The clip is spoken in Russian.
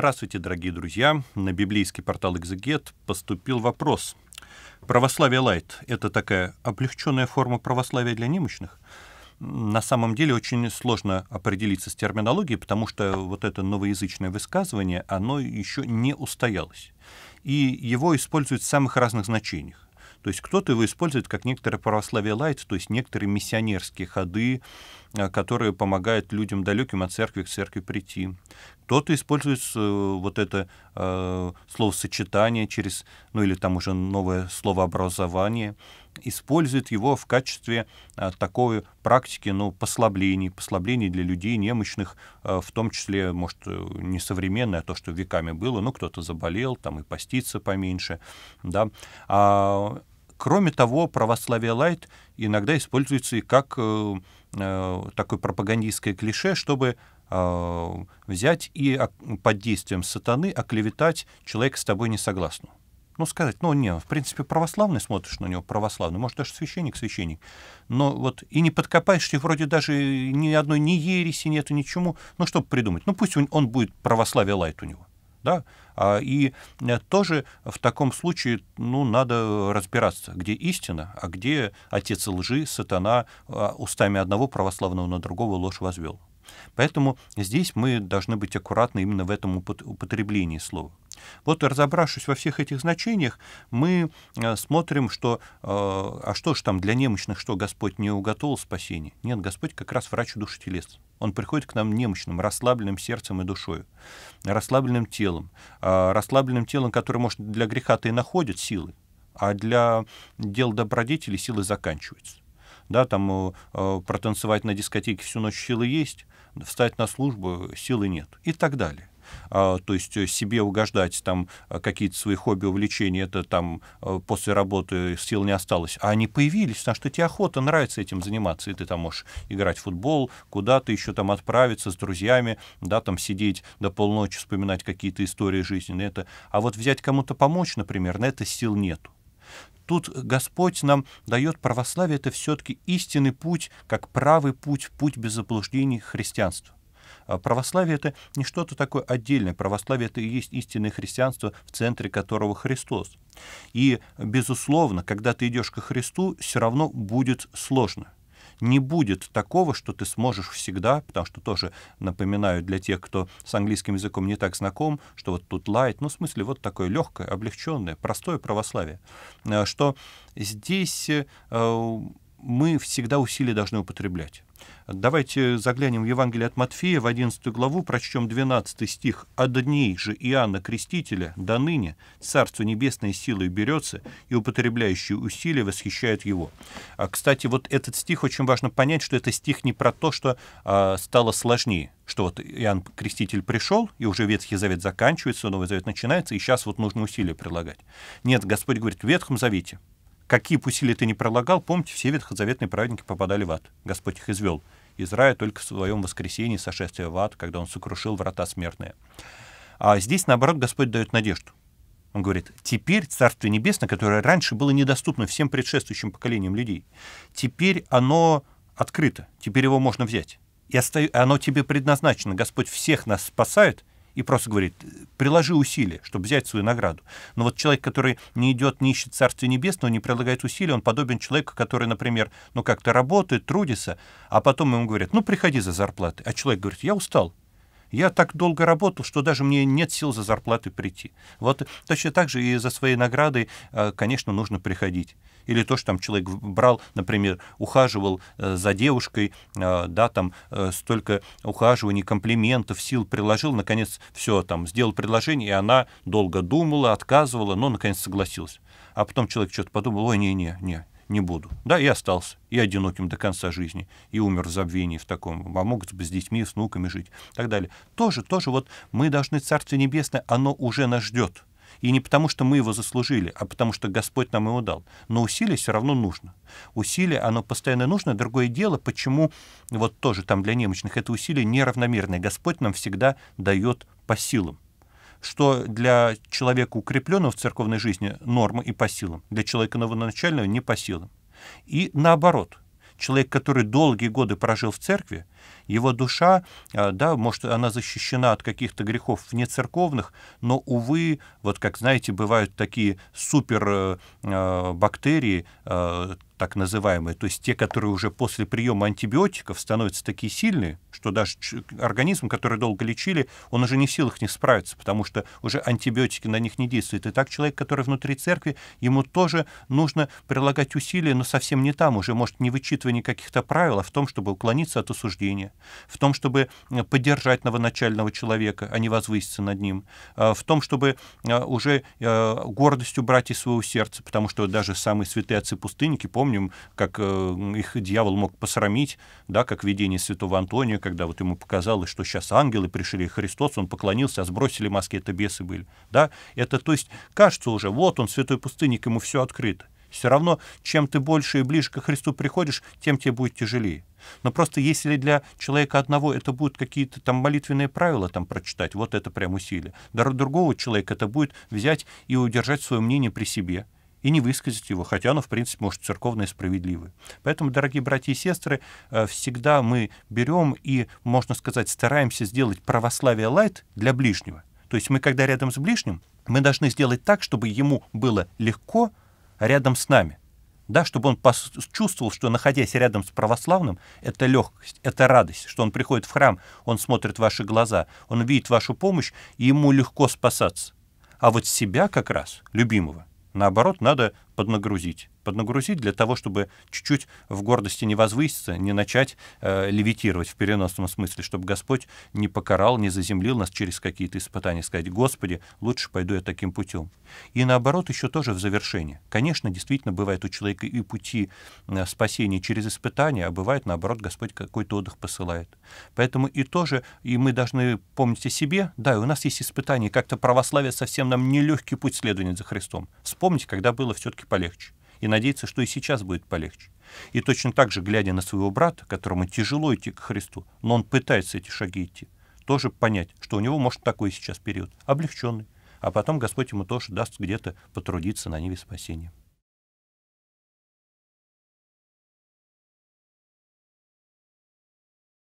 Здравствуйте, дорогие друзья! На библейский портал «Экзегет» поступил вопрос. Православие лайт – это такая облегченная форма православия для немощных? На самом деле очень сложно определиться с терминологией, потому что вот это новоязычное высказывание, оно еще не устоялось. И его используют в самых разных значениях. То есть кто-то его использует как некоторое православие лайт, то есть некоторые миссионерские ходы, э, которые помогают людям далеким от церкви к церкви прийти. Кто-то использует э, вот это э, словосочетание через, ну или там уже новое словообразование, использует его в качестве э, такой практики, ну, послаблений, послаблений для людей немощных, э, в том числе, может, э, не современное, а то, что веками было, ну, кто-то заболел, там и поститься поменьше, да. А, кроме того, православие лайт иногда используется и как э, э такое пропагандистское клише, чтобы Э, взять и а, под действием сатаны оклеветать человека с тобой не согласного ну, сказать, ну, не, в принципе, православный, смотришь на него православный, может, даже священник, священник, но вот и не и вроде даже ни одной ни ереси нету, ничему, ну, чтобы придумать, ну, пусть он, он будет православие лайт у него, да, а, и э, тоже в таком случае, ну, надо разбираться, где истина, а где отец лжи, сатана, а, устами одного православного на другого ложь возвел. Поэтому здесь мы должны быть аккуратны именно в этом употреблении слова. Вот разобравшись во всех этих значениях, мы э, смотрим, что э, а что ж там для немощных, что Господь не уготовил спасение. Нет, Господь как раз врач души телес. Он приходит к нам немощным, расслабленным сердцем и душой, расслабленным телом, э, расслабленным телом, которое, может, для греха-то и находит силы, а для дел добродетели силы заканчиваются. Да, там э, э протанцевать на дискотеке всю ночь силы есть, встать на службу силы нет и так далее. А, то есть э, себе угождать там э, какие-то свои хобби, увлечения, это там э, после работы сил не осталось, а они появились, потому что тебе охота, нравится этим заниматься, и ты там можешь играть в футбол, куда-то еще там отправиться с друзьями, да, там сидеть до полночи, вспоминать какие-то истории жизни, это. А вот взять кому-то помочь, например, на это сил нету. Тут Господь нам дает православие, это все-таки истинный путь, как правый путь, путь без заблуждений христианства. А православие — это не что-то такое отдельное. Православие — это и есть истинное христианство, в центре которого Христос. И, безусловно, когда ты идешь ко Христу, все равно будет сложно — не будет такого, что ты сможешь всегда, потому что тоже напоминаю для тех, кто с английским языком не так знаком, что вот тут лайт, ну, в смысле, вот такое легкое, облегченное, простое православие, э, что здесь э, мы всегда усилия должны употреблять. Давайте заглянем в Евангелие от Матфея, в 11 главу, прочтем 12 стих. «От дней же Иоанна Крестителя до ныне Царство Небесное силой берется, и употребляющие усилия восхищают его». А, кстати, вот этот стих очень важно понять, что это стих не про то, что а, стало сложнее, что вот Иоанн Креститель пришел, и уже Ветхий Завет заканчивается, Новый Завет начинается, и сейчас вот нужно усилия прилагать. Нет, Господь говорит, в Ветхом Завете – Какие усилия ты не пролагал, помните, все ветхозаветные праведники попадали в ад. Господь их извел Израиль только в своем воскресении, сошествие в ад, когда он сокрушил врата смертные. А здесь, наоборот, Господь дает надежду. Он говорит, теперь Царство Небесное, которое раньше было недоступно всем предшествующим поколениям людей, теперь оно открыто, теперь его можно взять. И оно тебе предназначено. Господь всех нас спасает, и просто говорит, приложи усилия, чтобы взять свою награду. Но вот человек, который не идет, не ищет Царствие Небесное, не прилагает усилий, он подобен человеку, который, например, ну как-то работает, трудится, а потом ему говорят, ну приходи за зарплатой. А человек говорит, я устал. Я так долго работал, что даже мне нет сил за зарплаты прийти. Вот точно так же и за своей наградой, э, конечно, нужно приходить или то, что там человек брал, например, ухаживал э, за девушкой, э, да, там э, столько ухаживаний, комплиментов, сил приложил, наконец, все, там, сделал предложение, и она долго думала, отказывала, но, наконец, согласилась. А потом человек что-то подумал, ой, не-не, не, не буду. Да, и остался, и одиноким до конца жизни, и умер в забвении в таком, а могут бы с детьми, с внуками жить, и так далее. Тоже, тоже вот мы должны Царство Небесное, оно уже нас ждет. И не потому, что мы его заслужили, а потому, что Господь нам его дал. Но усилие все равно нужно. Усилие, оно постоянно нужно. Другое дело, почему вот тоже там для немощных это усилие неравномерное. Господь нам всегда дает по силам что для человека, укрепленного в церковной жизни, норма и по силам, для человека новоначального не по силам. И наоборот – человек, который долгие годы прожил в церкви, его душа, а, да, может, она защищена от каких-то грехов вне церковных, но, увы, вот как, знаете, бывают такие супер э, а, бактерии, а, так называемые, то есть те, которые уже после приема антибиотиков становятся такие сильные, что даже организм, который долго лечили, он уже не в силах не справиться, потому что уже антибиотики на них не действуют. И так человек, который внутри церкви, ему тоже нужно прилагать усилия, но совсем не там, уже может не вычитывание каких то правил, а в том, чтобы уклониться от осуждения, в том, чтобы э, поддержать новоначального человека, а не возвыситься над ним, э, в том, чтобы э, уже гордость убрать из своего сердца, потому что даже самые святые отцы-пустынники, помнят, помним, как э, их дьявол мог посрамить, да, как видение святого Антония, когда вот ему показалось, что сейчас ангелы пришли, Христос, он поклонился, а сбросили маски, это бесы были. Да? Это, то есть, кажется уже, вот он, святой пустынник, ему все открыто. Все равно, чем ты больше и ближе к Христу приходишь, тем тебе будет тяжелее. Но просто если для человека одного это будут какие-то там молитвенные правила там прочитать, вот это прям усилие. Для другого человека это будет взять и удержать свое мнение при себе и не высказать его, хотя оно, в принципе, может, церковно и справедливо. Поэтому, дорогие братья и сестры, э, всегда мы берем и, можно сказать, стараемся сделать православие лайт для ближнего. То есть мы, когда рядом с ближним, мы должны сделать так, чтобы ему было легко рядом с нами. Да, чтобы он чувствовал, что находясь рядом с православным, это легкость, это радость, что он приходит в храм, он смотрит в ваши глаза, он видит вашу помощь, и ему легко спасаться. А вот себя как раз, любимого, Наоборот, надо поднагрузить поднагрузить для того, чтобы чуть-чуть в гордости не возвыситься, не начать э, левитировать в переносном смысле, чтобы Господь не покарал, не заземлил нас через какие-то испытания, сказать, Господи, лучше пойду я таким путем. И наоборот, еще тоже в завершении, Конечно, действительно, бывает у человека и пути э, спасения через испытания, а бывает, наоборот, Господь какой-то отдых посылает. Поэтому и тоже, и мы должны помнить о себе, да, и у нас есть испытания, как-то православие совсем нам нелегкий путь следования за Христом. Вспомните, когда было все-таки полегче и надеется, что и сейчас будет полегче. И точно так же, глядя на своего брата, которому тяжело идти к Христу, но он пытается эти шаги идти, тоже понять, что у него может такой сейчас период, облегченный, а потом Господь ему тоже даст где-то потрудиться на ниве спасения.